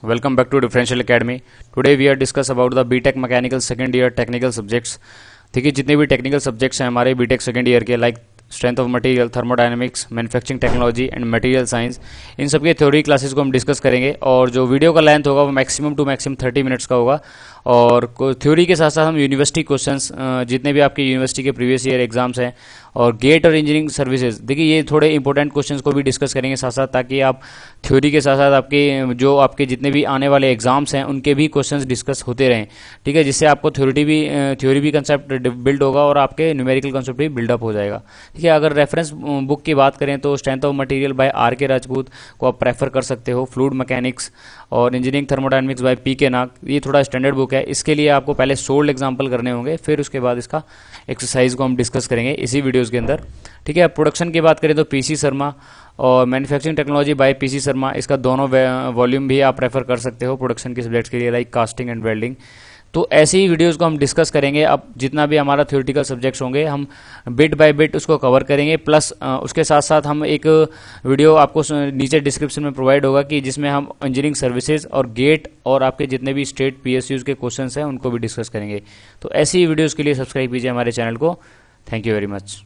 welcome back to differential academy today we are discuss about the btech mechanical second year technical subjects ठीक है जितने भी technical subjects हैं हमारे BTech second year के like strength of material thermodynamics manufacturing technology and material science इन सब के थ्योरी क्लासेस को हम डिस्कस करेंगे और जो वीडियो का लेंथ होगा वो maximum to maximum thirty minutes का होगा और थ्योरी के साथ साथ हम यूनिवर्सिटी क्वेश्चंस जितने भी आपके यूनिवर्सिटी के प्रीवियस ईयर एग्जाम्स हैं और गेट और इंजीनियरिंग सर्विसेज देखिए ये थोड़े इंपॉर्टेंट क्वेश्चन को भी डिस्कस करेंगे साथ साथ ताकि आप थ्योरी के साथ साथ आपके जो आपके जितने भी आने वाले एग्जाम्स हैं उनके भी क्वेश्चन डिस्कस होते रहें ठीक है जिससे आपको थ्योरी भी थ्योरी भी कंसेप्ट बिल्ड होगा और आपके न्यूमेरिकल कंसेप्ट भी बिल्डअप हो जाएगा ठीक है अगर रेफरेंस बुक की बात करें तो strength of material by R K Rajput को आप प्रेफर कर सकते हो फ्लूड मैकेनिक्स और engineering thermodynamics by P K Nag ये थोड़ा स्टैंडर्ड बुक है इसके लिए आपको पहले सोल्ड एग्जाम्पल करने होंगे फिर उसके बाद इसका एक्सरसाइज को हम डिस्कस करेंगे इसी वीडियो के अंदर ठीक है प्रोडक्शन की बात करें तो पीसी शर्मा और manufacturing technology by PC Sharma इसका दोनों वॉल्यूम भी आप रेफर कर सकते हो प्रोडक्शन के सब्जेक्ट्स के लिए लाइक कास्टिंग एंड वेल्डिंग तो ऐसे ही वीडियोज़ को हम डिस्कस करेंगे अब जितना भी हमारा थ्योरेटिकल सब्जेक्ट्स होंगे हम बिट बाय बिट उसको कवर करेंगे प्लस उसके साथ साथ हम एक वीडियो आपको नीचे डिस्क्रिप्शन में प्रोवाइड होगा कि जिसमें हम इंजीनियरिंग सर्विसेज और गेट और आपके जितने भी स्टेट पी के क्वेश्चन हैं उनको भी डिस्कस करेंगे तो ऐसी ही वीडियोज़ के लिए सब्सक्राइब कीजिए हमारे चैनल को थैंक यू वेरी मच